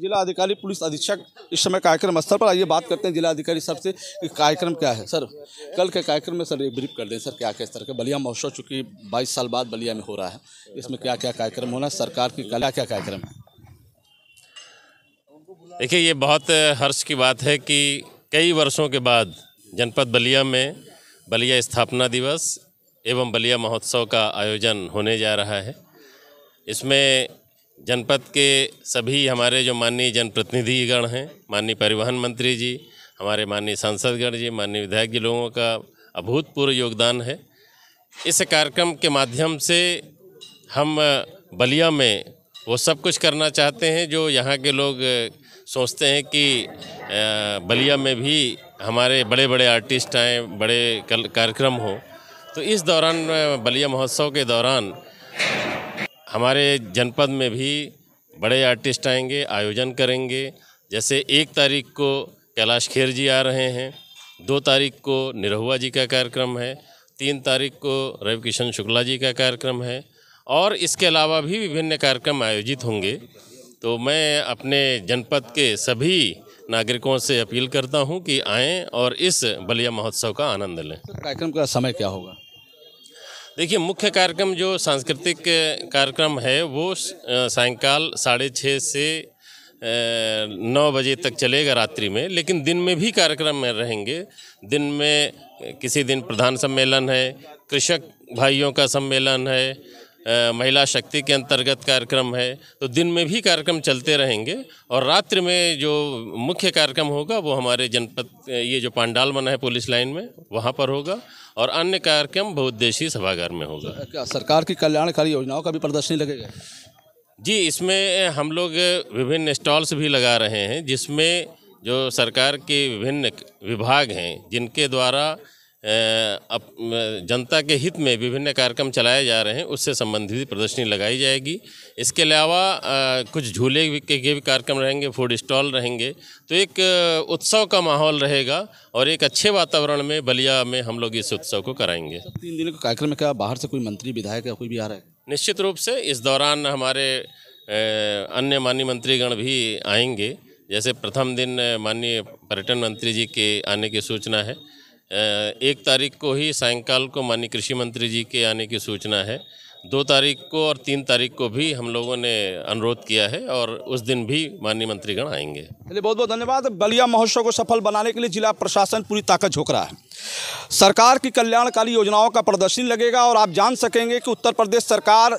जिला अधिकारी पुलिस अधीक्षक इस समय कार्यक्रम स्थल पर आइए बात करते हैं जिला अधिकारी सर से कार्यक्रम क्या है सर कल के कार्यक्रम में सर एक ब्रीफ कर दें सर क्या क्या स्तर का बलिया महोत्सव चूँकि बाईस साल बाद बलिया में हो रहा है इसमें क्या क्या कार्यक्रम होना सरकार की कला क्या कार्यक्रम है देखिए ये बहुत हर्ष की बात है कि कई वर्षों के बाद जनपद बलिया में बलिया स्थापना दिवस एवं बलिया महोत्सव का आयोजन होने जा रहा है इसमें जनपद के सभी हमारे जो माननीय जनप्रतिनिधिगण हैं माननीय परिवहन मंत्री जी हमारे माननीय सांसदगण जी माननीय विधायक जी लोगों का अभूतपूर्व योगदान है इस कार्यक्रम के माध्यम से हम बलिया में वो सब कुछ करना चाहते हैं जो यहाँ के लोग सोचते हैं कि बलिया में भी हमारे बड़े बड़े आर्टिस्ट आएँ बड़े कार्यक्रम हो तो इस दौरान बलिया महोत्सव के दौरान हमारे जनपद में भी बड़े आर्टिस्ट आएंगे आयोजन करेंगे जैसे एक तारीख को कैलाश खेर जी आ रहे हैं दो तारीख को निरहुआ जी का कार्यक्रम है तीन तारीख को रवि किशन शुक्ला जी का कार्यक्रम है और इसके अलावा भी विभिन्न कार्यक्रम आयोजित होंगे तो मैं अपने जनपद के सभी नागरिकों से अपील करता हूं कि आएं और इस बलिया महोत्सव का आनंद लें तो कार्यक्रम का समय क्या होगा देखिए मुख्य कार्यक्रम जो सांस्कृतिक कार्यक्रम है वो सायंकाल साढ़े छः से नौ बजे तक चलेगा रात्रि में लेकिन दिन में भी कार्यक्रम में रहेंगे दिन में किसी दिन प्रधान सम्मेलन है कृषक भाइयों का सम्मेलन है महिला शक्ति के अंतर्गत कार्यक्रम है तो दिन में भी कार्यक्रम चलते रहेंगे और रात्रि में जो मुख्य कार्यक्रम होगा वो हमारे जनपद ये जो पांडाल बना है पुलिस लाइन में वहाँ पर होगा और अन्य कार्यक्रम बहुद्देशीय सभागार में होगा तो क्या सरकार की कल्याणकारी योजनाओं का भी प्रदर्शनी लगेगा जी इसमें हम लोग विभिन्न स्टॉल्स भी लगा रहे हैं जिसमें जो सरकार के विभिन्न विभाग हैं जिनके द्वारा अप, जनता के हित में विभिन्न कार्यक्रम चलाए जा रहे हैं उससे संबंधित प्रदर्शनी लगाई जाएगी इसके अलावा कुछ झूले के, भी, भी कार्यक्रम रहेंगे फूड स्टॉल रहेंगे तो एक उत्सव का माहौल रहेगा और एक अच्छे वातावरण में बलिया में हम लोग इस उत्सव को कराएंगे तीन दिनों के कार्यक्रम में क्या बाहर से कोई मंत्री विधायक या कोई भी आ रहा है निश्चित रूप से इस दौरान हमारे अन्य माननीय मंत्रीगण भी आएंगे जैसे प्रथम दिन माननीय पर्यटन मंत्री जी के आने की सूचना है एक तारीख को ही सायंकाल को माननीय कृषि मंत्री जी के आने की सूचना है दो तारीख को और तीन तारीख को भी हम लोगों ने अनुरोध किया है और उस दिन भी माननीय मंत्रीगण आएंगे चलिए बहुत बहुत धन्यवाद बलिया महोत्सव को सफल बनाने के लिए जिला प्रशासन पूरी ताकत झोंक रहा है सरकार की कल्याणकारी योजनाओं का प्रदर्शन लगेगा और आप जान सकेंगे कि उत्तर प्रदेश सरकार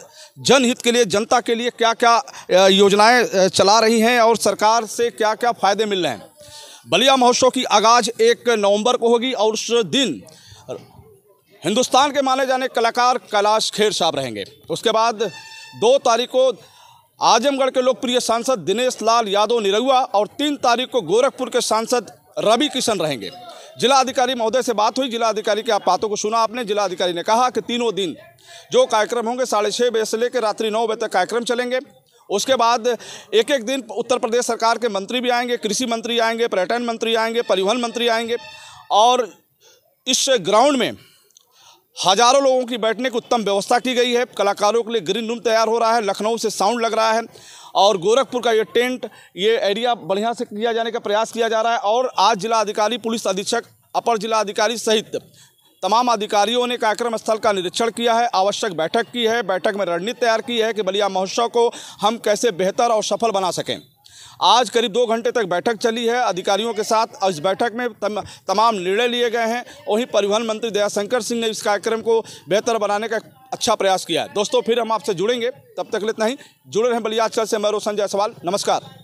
जनहित के लिए जनता के लिए क्या क्या योजनाएँ चला रही हैं और सरकार से क्या क्या फ़ायदे मिल रहे हैं बलिया महोत्सव की आगाज़ एक नवंबर को होगी और उस दिन हिंदुस्तान के माने जाने कलाकार कैलाश खेर साहब रहेंगे उसके बाद दो तारीख को आजमगढ़ के लोकप्रिय सांसद दिनेश लाल यादव निरहुआ और तीन तारीख को गोरखपुर के सांसद रवि किशन रहेंगे जिला अधिकारी महोदय से बात हुई जिला अधिकारी के आप बातों को सुना आपने जिला अधिकारी ने कहा कि तीनों दिन जो कार्यक्रम होंगे साढ़े छः बजे से लेकर रात्रि नौ बजे तक कार्यक्रम चलेंगे उसके बाद एक एक दिन उत्तर प्रदेश सरकार के मंत्री भी आएंगे कृषि मंत्री आएंगे पर्यटन मंत्री आएंगे परिवहन मंत्री आएंगे और इस ग्राउंड में हजारों लोगों की बैठने की उत्तम व्यवस्था की गई है कलाकारों के लिए ग्रीन रूम तैयार हो रहा है लखनऊ से साउंड लग रहा है और गोरखपुर का ये टेंट ये एरिया बढ़िया से किया जाने का प्रयास किया जा रहा है और आज जिला अधिकारी पुलिस अधीक्षक अपर जिला अधिकारी सहित तमाम अधिकारियों ने कार्यक्रम स्थल का निरीक्षण किया है आवश्यक बैठक की है बैठक में रणनीति तैयार की है कि बलिया महोत्सव को हम कैसे बेहतर और सफल बना सकें आज करीब दो घंटे तक बैठक चली है अधिकारियों के साथ इस बैठक में तम, तमाम निर्णय लिए गए हैं वहीं परिवहन मंत्री दयाशंकर सिंह ने इस कार्यक्रम को बेहतर बनाने का अच्छा प्रयास किया है दोस्तों फिर हम आपसे जुड़ेंगे तब तक लेते नहीं जुड़े रहें बलियाचल से मैं रोशन जायसवाल नमस्कार